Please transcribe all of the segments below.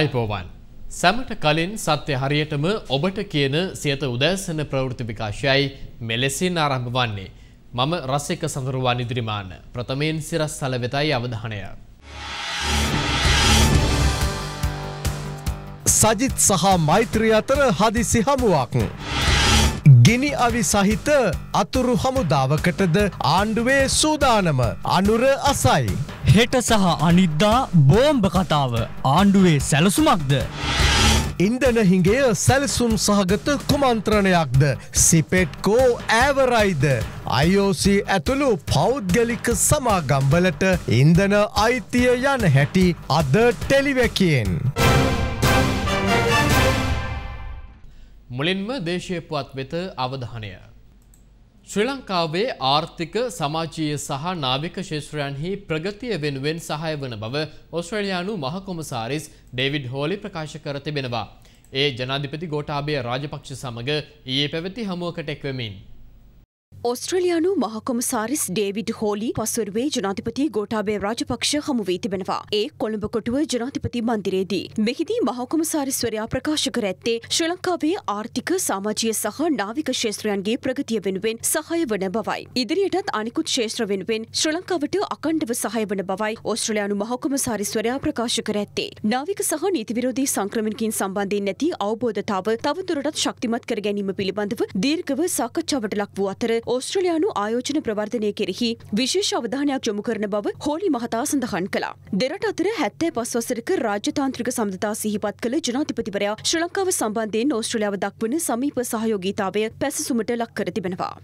අයිබෝවන් සැමට කලින් සත්‍ය හරියටම ඔබට කියන සියත උදෑසන ප්‍රවෘති විකාශයයි මෙලෙසින් ආරම්භ වන්නේ මම රසික සඳරුවා නිදිරිමාන ප්‍රථමයෙන් සිරස් සල වෙතයි අවධානය සජිත් සහ මෛත්‍රී අතර හදිසි හමුවක්. ගිනි අවි සහිත අතුරු හමුදාවකටද ආණ්ඩුවේ සූදානම අනුර අසයි. හෙට සහ අනිද්දා බෝම්භ කතාව ආණ්ඩුවේ සැලසුමක්ද. ඉන්දන හිගේ සැලසුම් සහගත කුමන්ත්‍රණයක්ද සිපෙට්කෝ ඇවරයිද. IOC ඇතුළු පෞද්ගලික සමාගම්වලට ඉන්දන අයිතිය යන හැටි අද ටෙලිවැකෙන්. මුලින්ම දේශයපුවත් වෙත අවධානය. ශ්‍රී ලංකාවේ ආර්ථික සමාජීය සහ නාවික ශේෂත්‍රයන්හි ප්‍රගතිය වෙනුවෙන් සහය වන බව ඔස්ට්‍රලයානු මහකොමසාරිස් ඩේවිඩ් හෝලි ප්‍රකාශ කර තිබෙනවා. ඒ ජනාධිපති ගෝටාබය රාජපක්ෂ සමඟ ඒ පැවැති හමුවකට එක්වමින්. ඔස්ට්‍රලයානු මහකොමසාරිස් ඩේවිඩ් හෝලි පස්වරුවේ ජනාතිපති ගෝටාබේ රාජපක්ෂ හමුවී තිබෙනවා ඒ කොළඹ කොටුව ජනාතිපති මන්දිරේදී. මෙහිදී මහකොමසාරිස්වරයා ප්‍රකාශ කර ඇත්තේ ශ්‍රී ලංකාවේ ආර්ථික සාමාජය සහ නාවික ශේත්‍රයන්ගේ ප්‍රගතිය වෙනුවෙන් සහය වන බවයි. ඉදිරියටත් අනිකුත් ශේත්‍ර වෙනුවෙන් ශ්‍රී ලංකාවට අකණ්ඩව සහය වන බවයි ඔස්ට්‍රලයානු මහකොමසාරිස්වරයා ප්‍රකාශ කර ඇත්තේ. නාවික සහ නීතිවිරෝධී සංක්‍රමණකින් සම්බන්ධයෙන් නැති අවබෝධතාව තවදුරටත් ශක්තිමත් කර ගැනීම පිළිබඳව දීර්ඝව සාකච්ඡාවට ලක් වූ අතර ඕස්ට්‍රලයානු ආයෝජන ප්‍රවර්ධනය කෙරෙහි විශේෂ අවධානයක් යොමු කරන බව හෝලි මහතා සඳහන් කළා. දෙරට අතර හැත්තෑ පස්වසරක රාජ්‍යතාන්ත්‍රික සම්ධතා සිහිපත් කළ ජනාධිපතිවරයා ශ්‍රී ලංකාව සම්බන්ධයෙන් ඕස්ට්‍රලියාව දක්වන සමීප සහයෝගීතාවය පැසසුමට ලක් කර තිබෙනවා.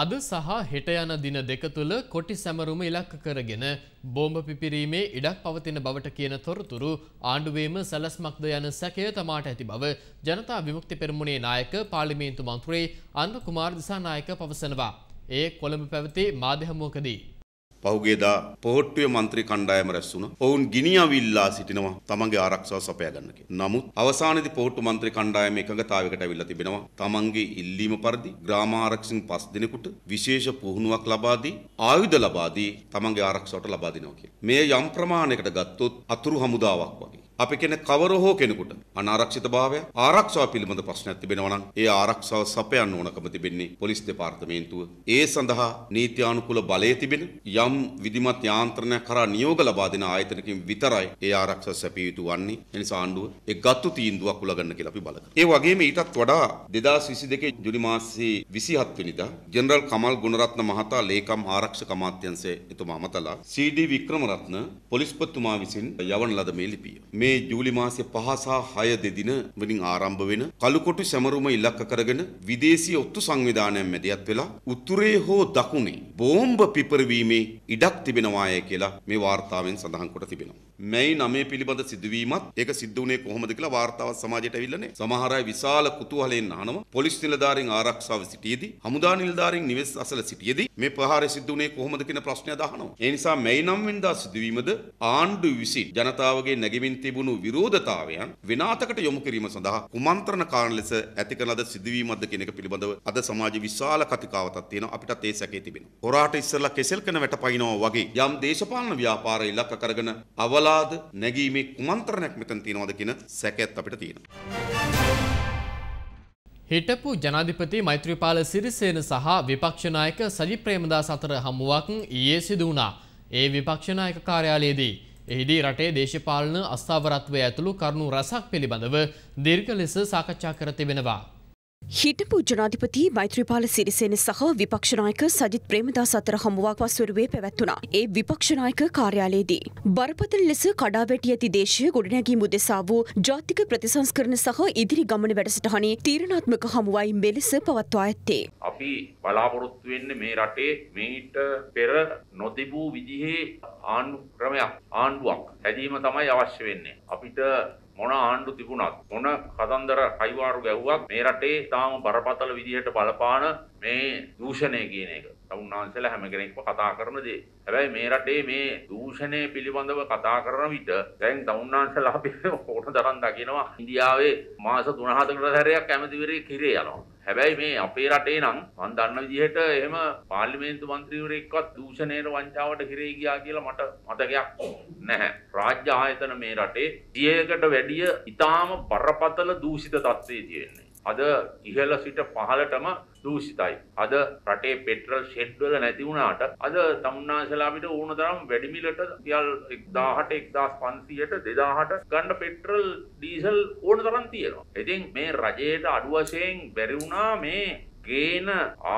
අද සහ හෙට යන දින දෙක තුළ කොටි සැමරුම ඉලක්ක කරගෙන බෝම්බ පිපිරීමේ ඉඩක් පවතින බවට කියන තොරතුරු ආණ්ඩුවේම සැලස්මක්ද යන සැකය තමාට ඇති බව ජනතා විමුක්ති පෙරමුණේ නායක පාර්ලිමේන්තු මන්ත්‍රී අන්ද කුමාර් දිසානායක පවසනවා. ඒ කොළඹ පැවති මාධ්‍යහමුවකදී. පහුගේදා පොහොට්ටුවේ മന്ത്രി කණ්ඩායම රැස් වුණා. ඔවුන් ගිනිඅවිල්ලා සිටිනවා තමන්ගේ ආරක්ෂාව සපයා ගන්න කියලා. නමුත් අවසානයේදී පොහොට්ටු മന്ത്രി කණ්ඩායම එකඟතාවයකට අවිල්ලා තිබෙනවා. තමන්ගේ ඉල්ලීම පරිදි ග්‍රාම ආරක්ෂකන් පස් දිනෙකට විශේෂ පුහුණුවක් ලබා දී ආයුධ ලබා දී තමන්ගේ ආරක්ෂාවට ලබා දෙනවා කියලා. මේ යම් ප්‍රමාණයකට ගත්තොත් අතුරු හමුදාවක් වගේ අපි කෙන කවර හෝ කෙනෙකුට අනාරක්ෂිත භාවය ආරක්ෂාව පිළිබඳ ප්‍රශ්නයක් තිබෙනවා නම් ඒ ආරක්ෂාව සපයන්න ඕනකම තිබෙන්නේ පොලිස් දෙපාර්තමේන්තුව. ඒ සඳහා නීත්‍යානුකූල බලය තිබෙන යම් විධිමත් යාන්ත්‍රණයක් කරා නියෝග ලබා දෙන ආයතනකින් විතරයි ඒ ආරක්ෂා සැපිය යුතු වන්නේ. එනිසා ආණ්ඩුව ඒ ගත්තු තීන්දුවක් උලගන්න කියලා අපි බලමු. ඒ වගේම ඊටත් වඩා 2022 ජුනි මාසයේ 27 වෙනිදා ජෙනරල් කමල් ගුණරත්න මහතා ලේකම් ආරක්ෂක අමාත්‍යංශයේ එතුමා අමතලා සීඩී වික්‍රමරත්න පොලිස්පතිතුමා විසින් යවන ලද මේ ලිපිය. මේ මේ ජූලි මාසය 5 සහ 6 දෙදින වලින් ආරම්භ වෙන කළුකොටු සැමරුම ඉලක්ක කරගෙන විදේශීය ඔත්තු සංවිධානයෙන් මැදිහත් වෙලා උතුරේ හෝ දකුණේ බෝම්බ පිපරවීමේ ඉඩක් තිබෙනවාය කියලා මේ වාර්තාවෙන් සඳහන් කොට තිබෙනවා. මේ නමේ පිළිබඳ සිදුවීමත් ඒක සිද්ධ වුණේ කොහොමද කියලා වාර්තාව සමාජයට ඇවිල්ලා නැහැ. සමහර අය විශාල කුතුහලයෙන් අහනවා පොලිස් නිලධාරීන් ආරක්ෂාව සිටියේදී හමුදා නිලධාරීන් නිවෙස් අසල සිටියේදී මේ ප්‍රහාරය සිද්ධ වුණේ කොහොමද කියන ප්‍රශ්නය අදහනවා. ඒ නිසා මේ නම් වෙනදා සිදුවීමද ආණ්ඩු විසින් ජනතාවගේ නැගෙමින් තිබු තිබුණු විරෝධතාවයන් වෙනතකට යොමු කිරීම සඳහා කුමන්ත්‍රණ කාරණ ලෙස ඇති කරන ලද සිදුවීමක්ද කියන එක පිළිබඳව අද සමාජ විශාල කතිකාවතක් තියෙනවා අපිටත් ඒ සැකේ තිබෙනවා. හොරාට ඉස්සෙල්ලා කෙසෙල් කරන වැටපයින්නවා වගේ යම් දේශපාලන ව්‍යාපාර ඉලක්ක කරගෙන අවලාද නැගීමේ කුමන්ත්‍රණයක් මෙතන තියෙනවද කියන සැකයත් අපිට තියෙනවා. හිටපු ජනාධිපති මෛත්‍රපාල සිරිසේන සහ විපක්ෂනායක සජි ප්‍රේමදා සතර හමුවක් ඊයේ සිදුවනා. ඒ විපක්ෂනායක කාර්යාලයේදී. එහිදී රටේ දේශපාලන අස්ථාවරත්වය ඇතුළු කරුණු රසක් පිළිබඳව දිර්ඝ ලෙස සාකච්ඡා කර තිබෙනවා. හිටපු ජනාධිපති මෛත්‍රපාල සිරිසෙන සහ විපක්ෂනායක සජිත් ප්‍රේමදා සතර හමුවක් වස්වරුවේ පැවැත්වුණා. ඒ විපක්ෂනායක කාර්යාලයේදී. බරපතල ලෙස කඩාවැටිය ඇති දේශය ගොඩනැගී මුදෙසා වූ ජාතික ප්‍රතිසංස්කරණ සහ ඉදිරි ගමන වැඩසටහනේ තීරණාත්මක හමුවයි මෙලෙස පවත්වා ඇත්තේ. අපි බලාපොරොත්තු වෙන්නේ මේ රටේ මේට පෙර නොතිබූ විදිහේ ආණ්ඩු ක්‍රමයක් ආණ්ඩුවක් හැදීම තමයි අවශ්‍ය වෙන්නේ. අපිට මොන ආණ්ඩු තිබුණත් මොන කතන්දර කයිවාරු ගැව්වක් මේ රටේ තාම බරපතල විදිහට බලපාන මේ දූෂණය කියන එක. උන්වහන්සේලා හැම කෙනෙක්ම කතා කරන දේ. හැබැයි මේ රටේ මේ දූෂණය පිළිබඳව කතා කරන විට දැන් තමුන්වහන්සේලා අපි ඕන තරම් දකිනවා ඉන්දියාවේ මාස 3-4කට සැරයක් ඇමතිවරේ කිරේ යනවා. හැබැයි මේ අපේ රටේ නම් මන් දන්න විදිහට එහෙම පාර්ලිමේන්තු මන්ත්‍රීවරයෙක්වත් දූෂණයට වංචාවට හිරේ ගියා කියලා මට මතකයක් නැහැ. රාජ්‍ය ආයතන මේ රටේ 100කට වැඩිය ඊටාම බරපතල දූෂිත තත්ත්වයේ තියෙන්නේ. අද ඉහළ සිට පහළටම දූෂිතයි. අද රටේ පෙට්‍රල් ෂෙඩ්වල නැති වුණාට අද තමුන්නාන්සලා අපිට ඕන තරම් වැඩි මිලට රියල් 1000ට 1500ට 2000ට ගන්න පෙට්‍රල් ඩීසල් ඕන තරම් තියෙනවා. ඉතින් මේ රජයට අඩු වශයෙන් බැරි වුණා මේ ගේන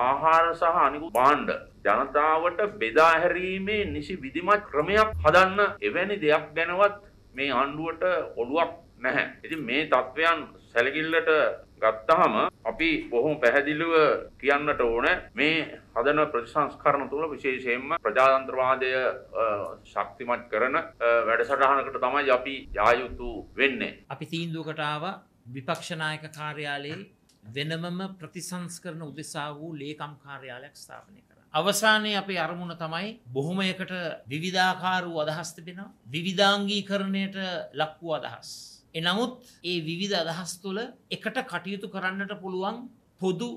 ආහාර සහ අනිකුත් භාණ්ඩ ජනතාවට බෙදා හැරීමේ නිසි විධිමත් ක්‍රමයක් හදන්න එවැනි දෙයක් ගැනවත් මේ ආණ්ඩුවට ඔළුවක් නැහැ. ඉතින් මේ தත්වයන් සැලකිල්ලට ගත්තහම අපි බොහොම පැහැදිලිව කියන්නට ඕන මේ හදන ප්‍රතිසංස්කරණ තුළ විශේෂයෙන්ම ප්‍රජාතන්ත්‍රවාදය ශක්තිමත් කරන වැඩසටහනකට තමයි අපි යායුතු වෙන්නේ. අපි තීන්දුවකට ආව විපක්ෂනායක කාර්යාලයේ වෙනමම ප්‍රතිසංස්කරණ උදෙසා වූ ලේකම් කාර්යාලයක් ස්ථාපනය කර. අවසානයේ අපේ අරමුණ තමයි බොහොමයකට විවිධාකාරූ අදහස් තිබෙනවා විවිධාංගීකරණයට ලක් වූ අදහස්. එනමුත් ඒ විවිධ අදහස් තුළ එකට කටයුතු කරන්නට පුළුවන් පොදු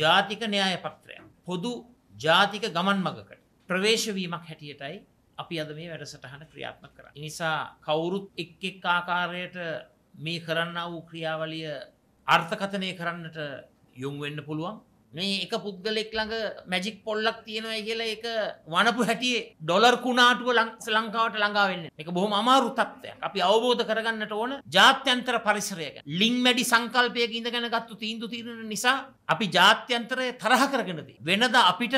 ජාතික න්‍යාය පත්‍රය. පොදු ජාතික ගමන් මගකට ප්‍රවේශවීමක් හැටියටයි අපි අද මේ වැඩසටහන ක්‍රියාත්ම කර. නිසා කවුරුත් එක් එක් ආකාරයට මේ කරන්න වූ ක්‍රියාවලිය අර්ථකථනය කරන්නට යොමුවෙන්න පුළුවන් මේ එක පුද්ගලෙක් ළඟ මැජික් පොල්ලක් තියෙනවා කියලා එක වනපු හැටියේ ඩොලර් කුණාටුව ලංකාවට ළඟාවෙන්න එක බොහොම අමාරු තත්ත්වයක් අපි අවබෝධ කරගන්නට ඕන ජාත්‍යන්තර පරිසරයක ලිං මැඩි සංකල්පයක ඉඳගෙන ගත්තු තීන්දු තීරණ නිසා අපි ජාත්‍යන්තරය තරහ කරගෙනදී වෙනද අපිට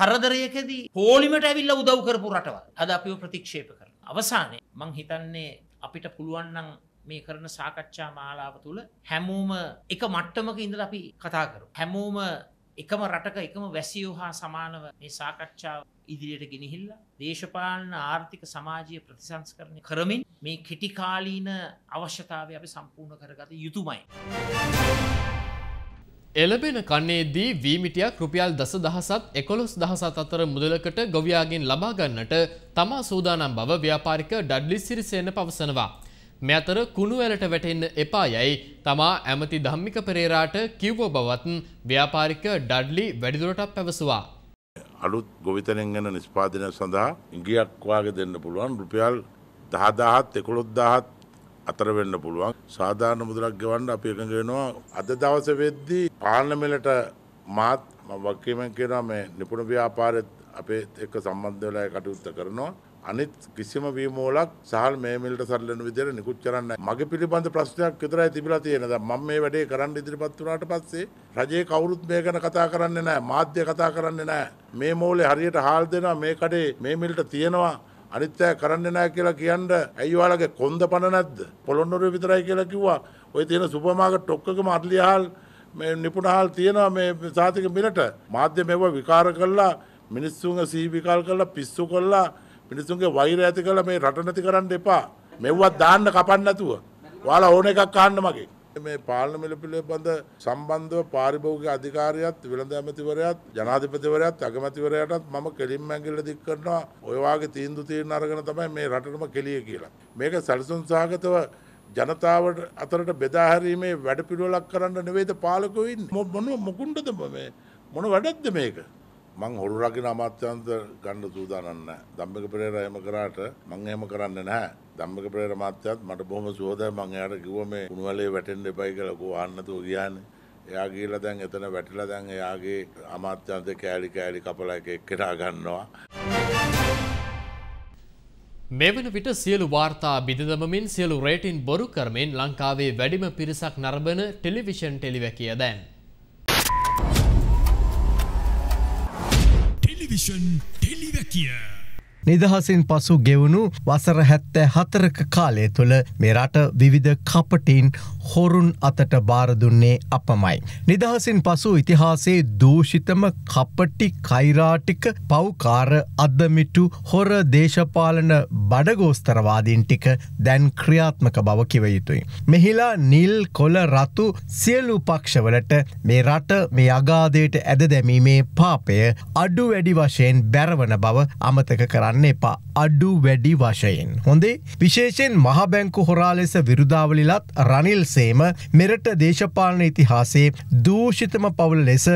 කරදරයකදී පෝලිමට ඇවිල්ලා උදව් කරපු රටවල් අද අපිව ප්‍රතික්ෂේප කරන අවසානයේ මං හිතන්නේ අපිට පුළුවන් නම් මේ කරන සාකච්ඡා මාලාව තුළ හැමෝම එක මට්ටමක ඉඳලා අපි කතා කරු හැමෝම එකම රටක එකම වැසියෝ හා සමානව මේ සාකච්ඡාව ඉදිරියට ගෙනහිල්ලා දේශපාලන ආර්ථික සමාජය ප්‍රතිසංස්කරණය කරමින් මේ කෙටිකාලීන අවශ්‍යතාව අපි සම්පූර්ණ කරගත යුතුමයි. එලබෙන කන්නේදී වීමිටියක් රුපියල් දස දහසත් එකොළොස් දහසත් අතර මුදලකට ගොවයාගෙන් ලබාගන්නට තමා සූදානම් බව ව්‍යාපාරික ඩඩ්ලි සිරිසයන පවසනවා. මෙතර කුණුවැලට වැටෙන්න එපා යැයි තමා ඇමති ධම්මික පෙරේරාට කිව්ව බවත් ව්‍යාපාරික ඩඩ්ලි වැඩිදුරටත් පැවසුවා. අලුත් ගොවිතනෙන් ගැන නිස්පාදනය සඳහා ඉංගියක් වාගේ දෙන්න පුළුවන් රුපියල් 10000ත් 11000ත් අතර වෙන්න පුළුවන්. සාධාරණ මුදලක් ගෙවන්න අපි එකඟ වෙනවා. අද දවසේ වෙද්දී පාර්ලිමේන්තුවට මාත් මම වකීමෙන් කියනවා මේ නිපුණ ව්‍යාපාරෙත් අපේ එක්ක සම්බන්ධ වෙලා කටයුත්ත කරනවා. අනිත් කිසිම වීමෝලක් සහල් මේමිල්ට සරලන විදිහට නිකුත් කරන්න. මගේ පිළිබඳ ප්‍රශ්නයක් විතරයි තිබිලා තියෙන. දැන් මම මේ වැඩේ කරන්න ඉදිරිපත් වුණාට පස්සේ රජයේ කවුරුත් මේ ගැන කතා කරන්නේ නැහැ. මාධ්‍ය කතා කරන්නේ නැහැ. මේ මෝලේ හරියට හාල් දෙනවා මේ කඩේ මේමිල්ට තියෙනවා. අනිත් අය කරන්නේ නැහැ කියලා කියන්න ඇයි ඔයාලගේ කොන්ද පණ නැද්ද? පොළොන්නරුව විතරයි කියලා කිව්වා. ওই තියෙන සුපර් මාකට් ඔක්කොම අර්ලියහල් මේ නිපුණහල් තියෙනවා මේ සාතික මිලට. මාධ්‍ය මේවා විකාර කළා මිනිස්සුන්ගේ සීවිකාල් කළා පිස්සු කළා මිනිසුන්ගේ වෛර ඇති කළ මේ රට නැති කරන්න එපා මෙව්වත් දාන්න කපන්න නැතුව ඔයාලා ඕන එකක් අහන්න මගේ මේ පාලන මිල පිළිබඳ සම්බන්ධව පාරිභෝගික අධිකාරියත් වෙළඳ ඇමතිවරයාත් ජනාධිපතිවරයාත් අගමැතිවරයාටත් මම කෙලින්ම ඇඟිල්ල දික් කරනවා ඔය වාගේ තීන්දුව తీරන අරගෙන තමයි මේ රටටම කෙලිය කියලා. මේක සැලසුම් සහගතව ජනතාවට අතරට බෙදා හැරීමේ වැඩපිළිවෙලක් කරන්න නෙවෙයිද පාලකෝ ඉන්නේ. මොන මොකුණ්ඩද මේ මොන වැඩක්ද මේක? මං හොරු රකින අමාත්‍යන්ත ගන්න සූදානන්න දම්මක පෙරේර එම කරාට මං එහෙම කරන්න නැහැ දම්මක පෙරේර මාත්‍යත් මට බොහොම සුවදයි මං එයාට කිව්ව මේ කුණුවලේ වැටෙන්න එපයි කියලා කෝ ආන්නතුව කියන්නේ එයා ගිහලා දැන් එතන වැටිලා දැන් එයාගේ අමාත්‍යන්ත කෑලි කෑලි කපලා එක එක්කලා ගන්නවා. මෙවන විට සියලු වාර්තා බිදදමමින් සියලු රේටින් බොරු කරමින් ලංකාවේ වැඩිම පිරිසක් නරඹන ටෙලිවිෂන් ටෙලිවැකිය දැන්. Edition නිදහසින් පසු ගෙවුණු වසර හැත්තෑ හතරක කාලය තුළ මේ රට විවිධ කපටින් හොරුන් අතට බාරදුන්නේ අපමයි. නිදහසින් පසු ඉතිහාසේ දූෂිතම කපටි කෛරාටික පව්කාර අදමිටු හොර දේශපාලන බඩගෝස්තරවාදීන් ටික දැන් ක්‍රියාත්මක බව කිවයුතුයි. මෙහිලා නිල් කොල රතු සියලු පක්ෂවලට මේ රට මේ අගාදයට ඇද දැමීමේ පාපය අඩු වැඩි වශයෙන් බැරවන බව අමතක කරන්න කරන්න එපා අඩ්ඩු වැඩි වශයෙන්. හොඳේ විශේෂෙන් මහබැංකු හොරාලෙස විරුදාවලිලත් රනිල් සේම මෙරට දේශපාලන ඉතිහාසේ දූෂිතම පවුල් ලෙස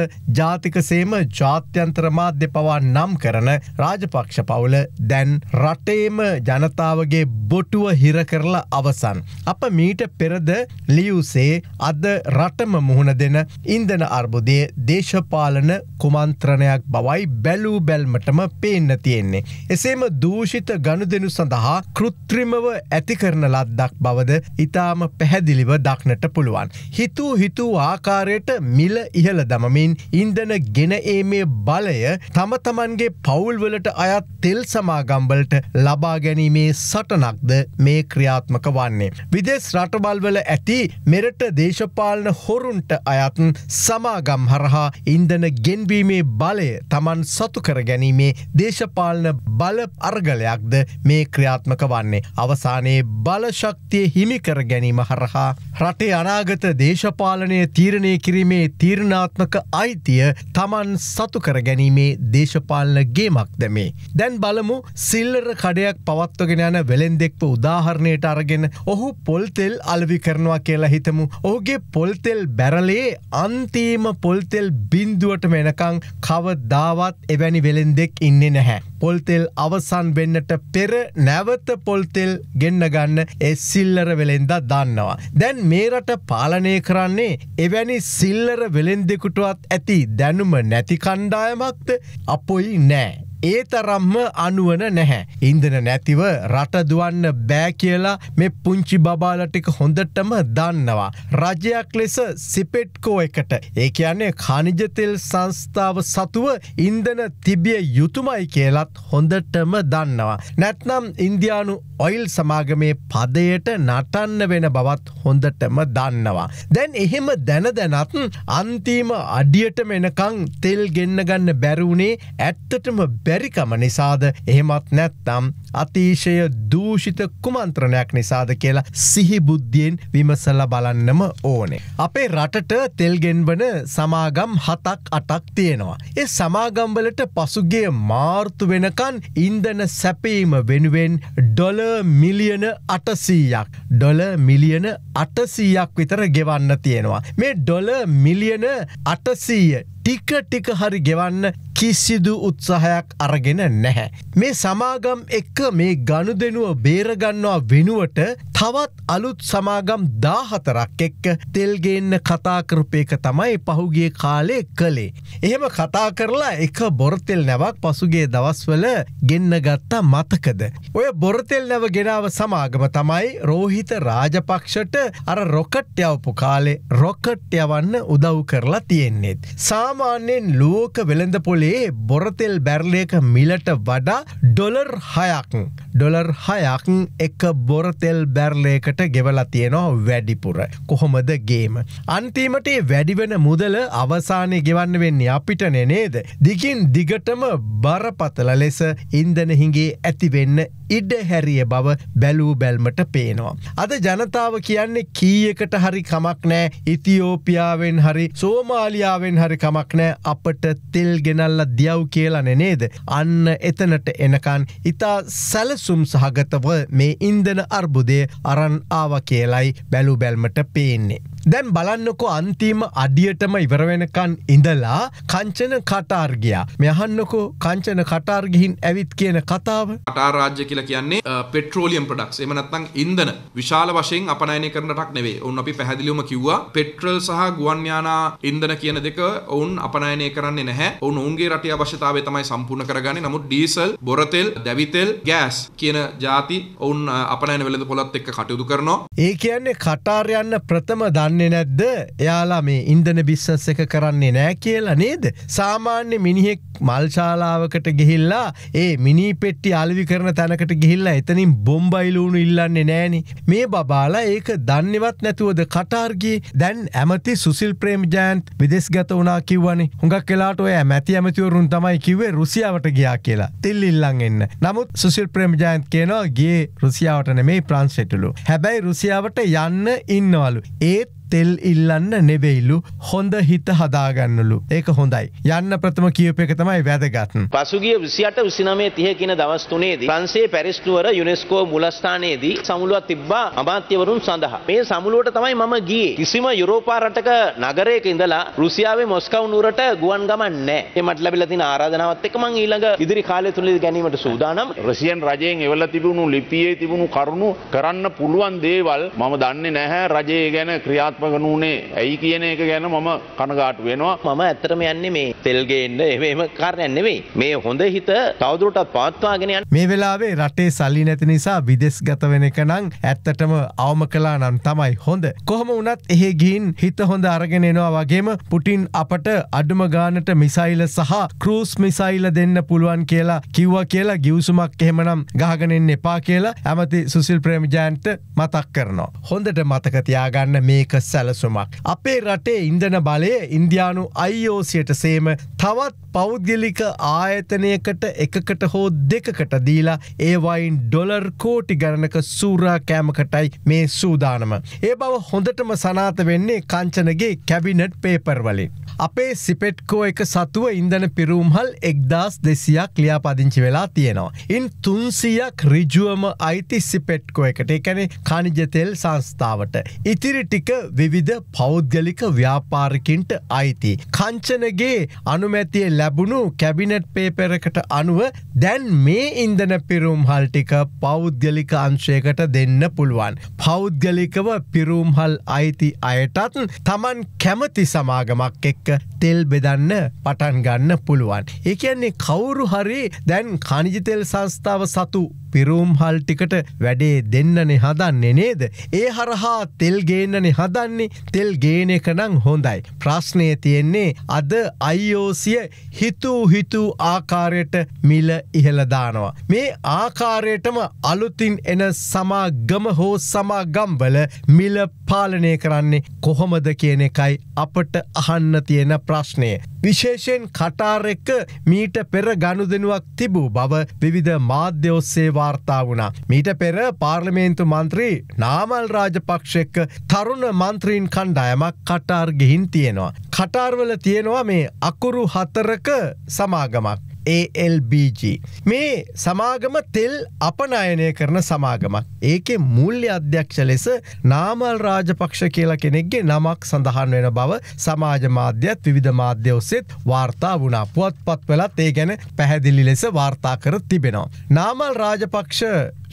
ජාතිකසේම ජාත්‍යන්ත්‍රමාධ්‍ය පවා නම් කරන රාජපක්ෂ පවුල දැන් රටේම ජනතාවගේ බොටුව හිර කරලා අවසන්. අප මීට පෙරද ලියුසේ අද රටම මුහුණ දෙන ඉන්දන අර්බුදය දේශපාලන කුමන්ත්‍රණයක් බවයි බැලූ බැල්මටම පේන්න තියෙන්නේ. එස එසේම දූෂිත ගණුදෙනු සඳහා කෘත්‍රිමව ඇති කරන ලද්දක් බවද ඉතාම පැහැදිලිව දක්නට පුළුවන්. හිතූ හිතූ ආකාරයට මිල ඉහළ දමමින් ඉන්දන ගෙන ඒමේ බලය තම තමන්ගේ පවුල්වලට අයත් තෙල් සමාගම්වලට ලබා ගැනීමේ සටනක්ද මේ ක්‍රියාත්මක වන්නේ. විදෙස් රටබල්වල ඇති මෙරට දේශපාලන හොරුන්ට අයත්න් සමාගම් හරහා ඉන්දන ගෙන්වීමේ බලය තමන් සතු කර ගැනීමේ දේශපාලන බල බල අර්ගලයක්ද මේ ක්‍රියාත්මක වන්නේ. අවසානයේ බලශක්තිය හිමිකර ගැනීම හරහා. රටේ අනාගත දේශපාලනය තීරණය කිරීමේ තීරණාත්මක අයිතිය තමන් සතුකර ගැනීමේ දේශපාලන ගේමක්ද මේ. දැන් බලමු සිල්ලර කඩයක් පවත්වගෙන යන වෙළෙන්දෙක්ව උදාහරණයට අරගෙන ඔහු පොල්තෙල් අලවි කරනවා කියලා හිතමු. ඔහුගේ පොල්තෙල් බැරලේ අන්තිම පොල්තෙල් බින්දුවට මෙනකං කව දාවත් එවැනි වෙළෙන්දෙක් ඉන්නේ නැහැ. පොල්තෙල් අවසන් වෙන්නට පෙර නැවත පොල්තෙල් ගෙන්න්න ගන්න ඒ සිල්ලර වෙළෙන්ද දන්නවා. දැන් මේරට පාලනය කරන්නේ එවැනි සිල්ලර වෙළෙන් දෙකුටුවත් ඇති දැනුම නැති කණ්ඩායමක්ද අපොයි නෑ. ඒ තරම්ම අනුවන නැහැ. ඉන්දන නැතිව රට දුවන්න බෑ කියලා මේ පුංචි බබාලටික හොඳටම දන්නවා. රජයක් ලෙස සිපෙට්කෝ එකට. ඒ කියන්නේ කනිජතෙල් සංස්ථාව සතුව ඉන්දන තිබිය යුතුමයි කියලත් හොඳටම දන්නවා. නැත්නම් ඉන්දයානු ඔයිල් සමාගමේ පදයට නටන්න වෙන බවත් හොඳටම දන්නවා. දැන් එහෙම දැන දැනත් අන්තිම අඩියට මෙනකං තෙල් ගෙන්න්න ගන්න බැරුණේ ඇත්තටම බැ බැරිකම නිසාද එහෙමත් නැත්නම් අතිශය දූෂිත කුමන්ත්‍රණයක් නිසාද කියලා සිහිබුද්ධියෙන් විමසල බලන්නම ඕනේ. අපේ රටට තෙල්ගෙන්වන සමාගම් හතක් අටක් තියෙනවා. ඒ සමාගම්වලට පසුගේ මාර්තු වෙනකන් ඉන්දන සැපීම වෙනුවෙන් ඩොල මිලියන අටසීයක් ඩොල මිලියන අටසීයක් විතර ගෙවන්න තියෙනවා. මේ ඩොල මිලියන අටසීය ටික ටික හරි ගෙවන්න කිසිදු උත්සාහයක් අරගෙන නැහැ. මේ සමාගම් එක්ක මේ ගණු දෙනුව බේරගන්නවා වෙනුවට තවත් අලුත් සමාගම් දාහතරක් එක්ක තෙල්ගේන්න කතාකරපයක තමයි පහුගේ කාලය කළේ. එහෙම කතා කරලා එක බොරතෙල් නැවක් පසුගේ දවස්වල ගෙන්න්න ගත්තා මතකද. ඔය බොරතෙල් නැව ගෙනාව සමාගම තමයි රෝහිත රාජපක්ෂට අර රොකට් යවපු කාලේ රොකට් යවන්න උදව් කරලා තියෙන්නේෙත්. සාමාන්‍යයෙන් ලෝක වෙළඳ පොල කොලේ බොරතෙල් බැරලයක මිලට වඩා ඩොලර් හයක් ඩොලර් හයක් එක බොරතෙල් බැර්ලයකට ගෙවලා තියෙනවා වැඩිපුර කොහොමද ගේම අන්තිමටේ වැඩිවෙන මුදල අවසානය ගෙවන්න වෙන්නේ අපිටන නේද දිගින් දිගටම බරපතල ලෙස ඉන්දන හිගේ ඇතිවෙන්න ඉඩ හැරිය බව බැලූ බැල්මට පේනවා අද ජනතාව කියන්නේ කීයකට හරි කමක් නෑ ඉතිෝපියාවෙන් හරි සෝමාලියාවෙන් හරි කමක් නෑ අපට තෙල් ගෙනල් කල්ල දියව් කියලන නේද. අන්න එතනට එනකන් ඉතා සැලසුම් සහගතව මේ ඉන්දන අර්බුදය අරන් ආව කියලයි බැලු බැල්මට පේන්නේ. දැන් බලන්නකො අන්තිම අඩියටම ඉවරවෙනකන් ඉඳලා කංචන කටාර්ගයා මෙහන්නකෝ කංචන කටාර්ගිහින් ඇවිත් කියන කතාව කටාරාජ්‍ය කියලා කියන්නේ පෙට්‍රෝලියම් ප්‍රඩක්ස් එමනත්තං ඉන්දන විශාල වශයෙන් අපනයනය කරනටක් නෙවේ ඔවන් අපි පැහැදිලිම කිව්වා පෙට්‍රල් සහ ගුවන්යානා ඉන්දන කියන දෙක ඔවුන් අපනයනය කරන්නේ නැහැ ඔවුන් ඔවුන්ගේ ඔවුන්ගේ රටේ අවශ්‍යතාවය තමයි සම්පූර්ණ කරගන්නේ. නමුත් ඩීසල්, බොරතෙල්, දැවිතෙල්, ගෑස් කියන ಜಾති ඔවුන් අපනයන වෙළඳපොළත් එක්ක කටයුතු කරනවා. ඒ කියන්නේ කටාර් යන්න ප්‍රථම දන්නේ නැද්ද? එයාලා මේ ඉන්ධන බිස්නස් එක කරන්නේ නැහැ කියලා නේද? සාමාන්‍ය මිනිහෙක් මල්ශාලාවකට ගිහිල්ලා ඒ මිනි පෙට්ටි අලවි කරන තැනකට ගිහිල්ලා එතනින් බොම්බයිලූුණු ඉල්ලන්නේ නෑනි. මේ බබාලා ඒක දන්නවත් නැතුවද කටාර්ගේ දැන් ඇමති සුසිල් ප්‍රේම් ජෑන්ත් විදෙස් ගත වනා කිව්වනි හුඟක් කලාට ඔය ඇමැති ඇම ඇමතිවරුන් තමයි කිවේ රුසියාවට ගියා කියලා තිල්ලිල්ලං එන්න නමුත් සුසිල් ප්‍රමජයන්ත් කියනවා ගේ රුසියාවටන මේ ප්‍රන්සෙටලු හැබැයි රුසියාවට යන්න ඉන්නවලු ඒත් තෙල් ඉල්ලන්න නෙවෙයිලු හොඳ හිත හදාගන්නලු ඒක හොඳයි යන්න ප්‍රථම කියප එක තමයි වැදගත්න් පසුගිය විසිට විසිනමේ තිය කියන දවස්තුනේද පන්සේ පැරිස්ටුවර යුනෙස්කෝ මුලස්ථානයේදී සමුළුව තිබ්බා අමාත්‍යවරුන් සඳහා මේ සමුළුවට තමයි මම ගිය කිසිම යුරෝපා රටක නගරයක ඉඳලා රුසියාවේ මොස්කව නුරට ගුවන් ගමන් නෑ මට ලැබිලා තියෙන ආරාධනාවත් එක්ක මම ඊළඟ ඉදිරි කාලය තුලදී ගැනීමට සූදානම් රුසියන් රජයෙන් එවලා තිබුණු ලිපියේ තිබුණු කරුණු කරන්න පුළුවන් දේවල් මම දන්නේ නැහැ රජයේ ගැන ක්‍රියාත්මක ක්‍රියාත්මක වුණේ ඇයි කියන එක ගැන මම කනගාටු වෙනවා මම ඇත්තටම යන්නේ මේ තෙල් ගේන්න එහෙම කාරණයක් නෙවෙයි මේ හොඳ හිත තවදුරටත් පවත්වාගෙන යන්න මේ වෙලාවේ රටේ සල්ලි නැති නිසා විදෙස් ගත වෙන එක නම් ඇත්තටම අවම කළා නම් තමයි හොඳ කොහොම වුණත් එහෙ ගිහින් හිත හොඳ අරගෙන එනවා වගේම පුටින් අපට අඩුම ගානට මිසයිල සහ කරස් මිසයිල දෙන්න පුළුවන් කියලා කිව්වා කියලා ගිවසුමක් එහෙමනම් ගහගනෙන් එපා කියලා ඇමති සුසිල් ප්‍රේමජයන්ට මතක් කරනවා. හොඳට මතකතියාගන්න මේක සැලසුමක්. අපේ රටේ ඉන්දන බලය ඉන්දයානු අයිෝසියට සේම තවත් පෞද්ගලික ආයතනයකට එකකට හෝ දෙකකට දීලා ඒවයින් ඩොලර් කෝටි ගණනක සූරා කෑමකටයි මේ සූදානම. ඒ බව හොඳටම සනාත වෙන්නේ කංචනගේ කැබිනට් පේපර්වලින්. අපේ සිපෙට්කෝ එක සතුව ඉන්දන පිරුම්හල් එක්දස් දෙසියක් ලියාපදිංචි වෙලා තියෙනවා. ඉන් තුන්සියක් රිජුවම අයිති සිපෙට්කෝ එකට එකනේ කනිජතෙල් සංස්ථාවට. ඉතිරි ටික විවිධ පෞද්ගලික ව්‍යාපාරිකින්ට අයිති. කංචනගේ අනුමැතිය ලැබුණු කැබිනට් පේපරකට අනුව දැන් මේ ඉන්දන පිරුම් හල්ටික පෞද්ගලික අංශයකට දෙන්න පුළුවන්. පෞද්ගලිකව පිරුම්හල් අයිති අයටත් තමන් කැමති සමාගමක් එක්ක තෙල් බෙදන්න පටන් ගන්න පුළුවන්. ඒකන්නේ කවුරු හරි දැන් කනිජිතෙල් සංස්ථාව සතු පිරුම්හල් ටිකට වැඩේ දෙන්නනෙ හදන්නේ නේද. ඒ හරහා තෙල්ගේන්නනෙ හදන්න හිතන්නේ තෙල් ගේන එක නං හොඳයි. ප්‍රශ්නය තියෙන්නේ අද අයිෝසිය හිතූ හිතූ ආකාරයට මිල ඉහළදානවා. මේ ආකාරයටම අලුතින් එන සමාගම හෝ සමාගම්වල මිල පාලනය කරන්නේ කොහොමද කියන එකයි අපට අහන්න තියෙන ප්‍රශ්නය. විශේෂයෙන් කටාර එක මීට පෙර ගණුදනුවක් තිබූ බව විවිධ මාධ්‍යඔස්සේ වාර්තා වුණා. මීට පෙර පාර්ලිමේන්තු මන්ත්‍රී නාමල් රාජපක්ෂෙක්ක තරුණ මන් තාන්ත්‍රීන් කණ්ඩායමක් කටාර් ගිහින් තියෙනවා. කටාර්වල තියෙනවා මේ අකුරු හතරක සමාගමක්. ALBG. මේ සමාගම තෙල් අපනයනය කරන සමාගමක්. ඒකෙ මුල්්‍ය අධ්‍යක්ෂ ලෙස නාමල් රාජපක්ෂ කියලා කෙනෙක්ගේ නමක් සඳහන් වෙන බව සමාජ මාධ්‍යත් විධ මාධ්‍ය ඔස්සෙත් වාර්තා වුණා පුවත් පත්වලත් ඒ ගැන පැහැදිලි ලෙස වාර්තා කර තිබෙනවා. නාමල් රාජපක්ෂ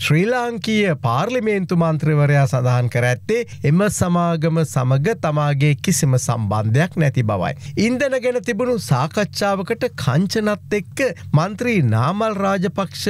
ශ්‍රී ලාංකීය පාර්ලිමේන්තු මන්ත්‍රවරයා සඳහන් කර ඇත්තේ එම සමාගම සමග තමාගේ කිසිම සම්බන්ධයක් නැති බවයි. ඉන්දන ගැන තිබුණු සාකච්ඡාවකට කංචනත් එක් ඒක මන්ත්‍රී නාමල් රාජපක්ෂ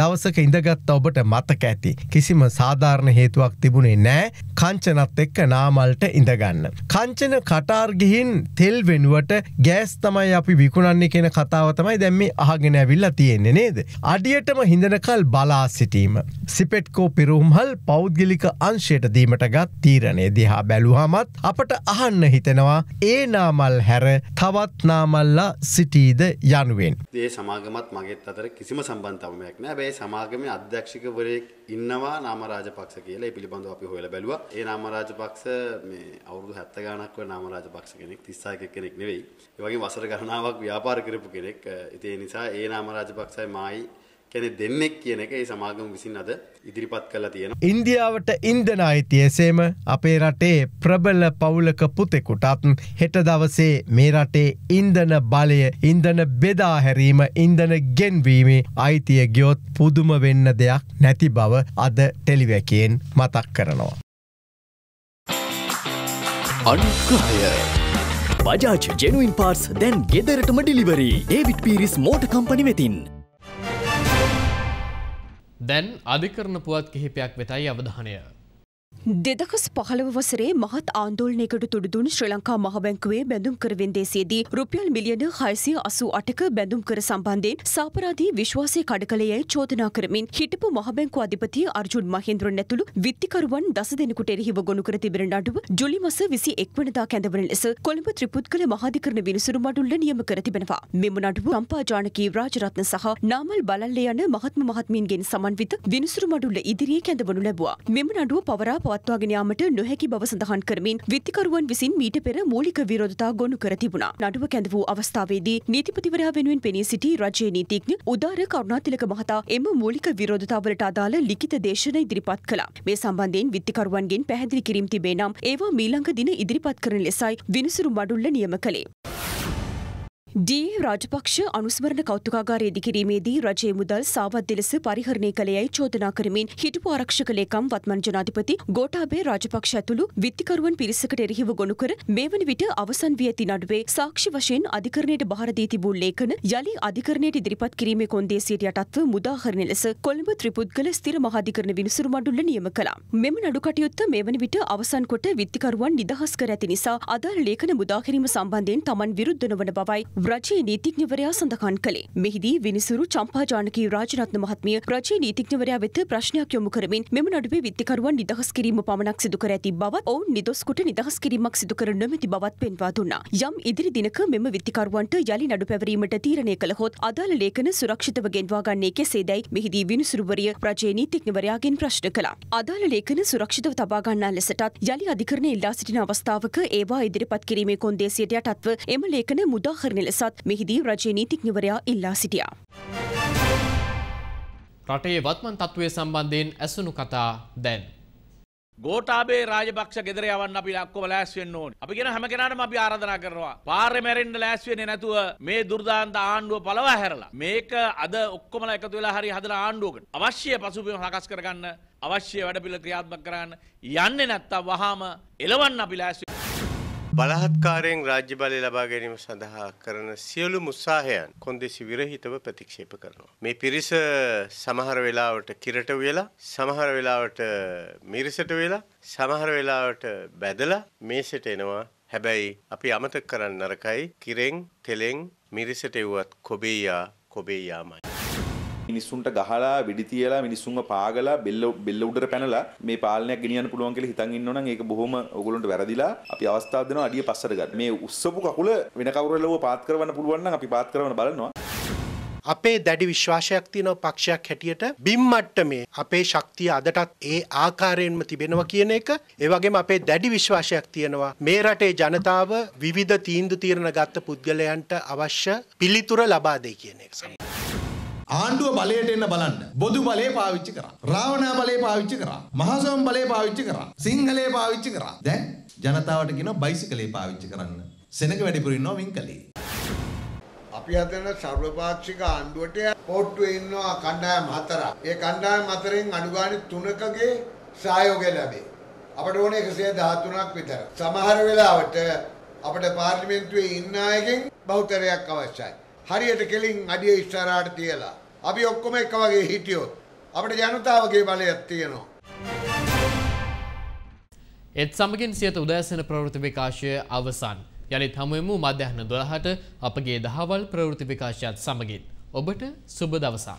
දවසක ඉඳගත් ඔබට මතක ඇති. කිසිම සාධාරණ හේතුවක් තිබුණේ නෑ කංචනත් එක්ක නාමල්ට ඉඳගන්න. කංචන කටාර්ගිහින් තෙල් වෙනුවට ගෑස් තමයි අපි විකුණන්නේ කියෙන කතාව තමයි දැම්ම අහගෙන ඇවිල්ලා තියෙන්නේ නේද. අඩියටම හිඳනකල් බලා සිටීම. සිපෙට්කෝ පිරුම්හල් පෞද්ගලික අංශයට දීමට ගත් තීරණය දිහා බැලුහමත් අපට අහන්න හිතෙනවා ඒ නාමල් හැර තවත් නාමල්ලා සිටීද යනුවෙන්. ඒ ඒ සමාගමත් මගෙත් අතර කිසිම සම්බන්ධතාවයක් නැහැ. හැබැයි සමාගමේ අධ්‍යක්ෂකවරයෙක් ඉන්නවා නාම රාජපක්ෂ කියලා. ඒ පිළිබඳව අපි හොයලා බැලුවා. ඒ නාම රාජපක්ෂ මේ අවුරුදු 70 ගණනක් වගේ නාම රාජපක්ෂ කෙනෙක් 36 කෙනෙක් නෙවෙයි. ඒ වගේ වසර ගණනාවක් ව්‍යාපාර කරපු කෙනෙක්. ඉතින් ඒ නිසා ඒ නාම රාජපක්ෂයි මායි කැනෙ දෙන්නෙක් කියන එක ඒ සමාගම විසින් අද ඉදිරිපත් කලා තියෙන. ඉන්දියාවට ඉන්දන අයිති එසේම අපේ රටේ ප්‍රබල පවුලක පුතෙකුටත් හෙට දවසේ මේ රටේ ඉන්දන බලය ඉන්දන බෙදාහැරීම ඉන්දන ගෙන්වීමේ අයිතිය ගියොත් පුදුම වෙන්න දෙයක් නැති බව අද ටෙලිවැකෙන් මතක් කරනවා. අනුග්‍රහය බජාජ් ජෙනුවන් පාර්ස් දැන් ගෙදරටම ඩිලිවරී ඒවිත් පිරිස් මෝට කම්පනි වෙතින්. දැන් අධිකරණ පුවත් කිහිපයක් වෙතයි අවධානය දෙදකස් පහළව වසරේ මහත් ආන්දෝලනයකට තුඩුදුන් ශ්‍රී ලංකා මහබැංකුවේ බැඳුම් කර වෙන්දේසියේදී රුපියල් මිලියන 688ක බැඳුම් කර සම්බන්ධයෙන් සාපරාධී විශ්වාසය කඩ කළේයයි චෝදනා කරමින් හිටපු මහබැංකු අධිපති අර්ජුන් මහේන්ද්‍රන් ඇතුළු විත්තිකරුවන් දස දෙනෙකුට එරෙහිව ගොනු කර තිබෙන නඩුව ජුලි මස 21 වෙනිදා කැඳවන ලෙස කොළඹ ත්‍රිපුත්කල මහාධිකරණ විනිසුරු මඩුල්ල නියම කර තිබෙනවා. මෙම නඩුව සම්පා ජානකී රාජරත්න සහ නාමල් බලල්ල යන මහත්ම මහත්මීන්ගෙන් සමන්විත විනිසුරු මඩුල්ල ඉදිරියේ කැඳවනු ලැබුවා. මෙම නඩුව පවරා පවත් පවත්වාගෙන යාමට නොහැකි බව සඳහන් කරමින් විත්තිකරුවන් විසින් මීට පෙර මූලික විරෝධතා ගොනු කර තිබුණා. නඩුව කැඳ වූ අවස්ථාවේදී නීතිපතිවරයා වෙනුවෙන් පෙනී සිටි රජයේ නීතිඥ උදාර කරුණාතිලක මහතා එම මූලික විරෝධතාවලට අදාළ ලිඛිත දේශන ඉදිරිපත් කළා. මේ සම්බන්ධයෙන් විත්තිකරුවන්ගෙන් පැහැදිලි කිරීම් තිබේ නම් ඒවා මීළඟ දින ඉදිරිපත් කරන ලෙසයි විනිසුරු මඩුල්ල නියම කළේ. ඩී රාජපක්ෂ අනුස්මරණ කෞතුකාගාර ඉදිකිරීමේදී රජයේ මුදල් සාවද්‍ය ලෙස පරිහරණය කළේයයි චෝදනා කරමින් හිටපු ආරක්ෂක ලේකම් වත්මන් ජනාධිපති ගෝඨාභය රාජපක්ෂ ඇතුළු විත්තිකරුවන් පිරිසකට එරෙහිව ගොනු කර මේවන විට අවසන් වී ඇති නඩුවේ සාක්ෂි වශයෙන් අධිකරණයට බහර දී තිබූ ලේඛන යලි අධිකරණයට ඉදිරිපත් කිරීමේ කොන්දේසියට යටත්ව මුදාහරින ලෙස කොළඹ ත්‍රිපුද්ගල ස්ථිර මහාධිකරණ විනිසුරු මඩුල්ල නියම කළා. මෙම නඩු කටයුත්ත මෙවන විට අවසන් කොට විත්තිකරුවන් නිදහස් කර ඇති නිසා අදාළ ලේඛන මුදාහැරීම සම්බන්ධයෙන් Taman විරුද්ධ නොවන බවයි රජයේ නීතිඥවරයා සඳහන් කළේ. මෙහිදී විනිසුරු චම්පා ජානකී රාජරත්න මහත්මිය රජයේ නීතිඥවරයා වෙත ප්‍රශ්නයක් යොමු කරමින් මෙම නඩුවේ විත්තිකරුවන් නිදහස් කිරීම පමණක් සිදු කර ඇති බවත් ඔවුන් නිදොස් කොට නිදහස් කිරීමක් සිදු කර නොමැති බවත් පෙන්වා දුන්නා. යම් ඉදිරි දිනක මෙම විත්තිකරුවන්ට යළි නඩු පැවරීමට තීරණය කළහොත් අදාළ ලේඛන සුරක්ෂිතව ගෙන්වා ගන්නේ කෙසේදයි මෙහිදී විනිසුරුවරිය රජයේ නීතිඥවරයාගෙන් ප්‍රශ්න කළා. අදාළ ලේඛන සුරක්ෂිතව තබා ගන්නා ලෙසටත් යළි අධිකරණය ඉල්ලා සිටින අවස්ථාවක ඒවා ඉදිරිපත් කිරීමේ කොන්දේසියට යටත්ව එම ලේඛන මුදාහරින ලෙසත් මෙහිදී රජයේ නීතිඥවරයා ඉල්ලා සිටියා. රටේ වත්මන් තත්ත්වය සම්බන්ධයෙන් ඇසුණු කතා දැන්. ගෝටාබේ රාජපක්ෂ ගෙදර යවන්න අපි ලක්කොම ලෑස්වෙන්න ඕනි. අපි කියන හැම කෙනාටම අපි ආරාධනා කරනවා. පාරේ මැරෙන්න ලෑස්ති වෙන්නේ නැතුව මේ දුර්දාන්ත ආණ්ඩුව පළවා හැරලා මේක අද ඔක්කොමලා එකතු වෙලා හරි හදන ආණ්ඩුවකට අවශ්‍ය පසුබිම සකස් කරගන්න අවශ්‍ය වැඩ පිළිවෙල ක්‍රියාත්මක කරන්න යන්නේ නැත්තම් වහාම එලවන්න අපි ලෑස්ති බලහත්කාරයෙන් රාජ්‍ය බලය ලබා ගැනීම සඳහා කරන සියලු උත්සාහයන් කොන්දේසි විරහිතව ප්‍රතික්ෂේප කරනවා. මේ පිරිස සමහර වෙලාවට කිරට වෙලා, සමහර වෙලාවට මිරිසට වෙලා, සමහර වෙලාවට බැදලා මේසෙට එනවා. හැබැයි අපි අමතක කරන්න නරකයි. කිරෙන්, තෙලෙන් මිරිසට එවුවත් කොබේයා කොබේයාමයි. මිනිස්සුන්ට ගහලා වෙඩි තියලා මිනිස්සුන්ව පාගලා බෙල්ල බෙල්ල උඩට පැනලා මේ පාලනයක් ගෙනියන්න පුළුවන් කියලා හිතන් ඉන්නවනම් ඒක බොහොම ඕගොල්ලන්ට වැරදිලා අපි අවස්ථාව දෙනවා අඩිය පස්සට ගන්න. මේ උස්සපු කකුල වෙන කවුරුලව පාත් කරවන්න පුළුවන් නම් අපි පාත් කරවන්න බලනවා. අපේ දැඩි විශ්වාසයක් තියෙන පක්ෂයක් හැටියට බිම් මට්ටමේ අපේ ශක්තිය අදටත් ඒ ආකාරයෙන්ම තිබෙනවා කියන එක ඒ වගේම අපේ දැඩි විශ්වාසයක් තියෙනවා මේ රටේ ජනතාව විවිධ තීන්දුව తీරන ගත්ත පුද්ගලයන්ට අවශ්‍ය පිළිතුර ලබා දෙයි කියන එක. ආණ්ඩුව බලයට එන්න බලන්න. බොදු බලය පාවිච්චි කරා. රාවණා බලය පාවිච්චි කරා. මහසම් බලය පාවිච්චි කරා. සිංහලයේ පාවිච්චි කරා. දැන් ජනතාවට කියනවා බයිසිකලේ පාවිච්චි කරන්න. සෙනඟ වැඩිපුර ඉන්නවා වින්කලේ. අපි හදන සර්වපාක්ෂික ආණ්ඩුවට පෝට්ටුවේ ඉන්නවා කණ්ඩායම් හතරක්. ඒ කණ්ඩායම් හතරෙන් අඩුගානේ තුනකගේ සහයෝගය ලැබේ. අපට ඕනේ 113ක් විතර. සමහර වෙලාවට අපිට පාර්ලිමේන්තුවේ ඉන්න අයගෙන් බහුතරයක් අවශ්‍යයි. හරියට කෙලින් අඩිය ඉස්සරහට තියලා අපි ඔක්කොම එක වගේ හිටියොත් අපිට ජනතාවගේ බලයක් තියෙනවා. එත් සමගින් සියත උදෑසන ප්‍රවෘත්ති විකාශය අවසන්. යළිත් හමුවෙමු මධ්‍යහන 12ට අපගේ දහවල් ප්‍රවෘත්ති විකාශයත් සමගින්. ඔබට සුබ දවසක්.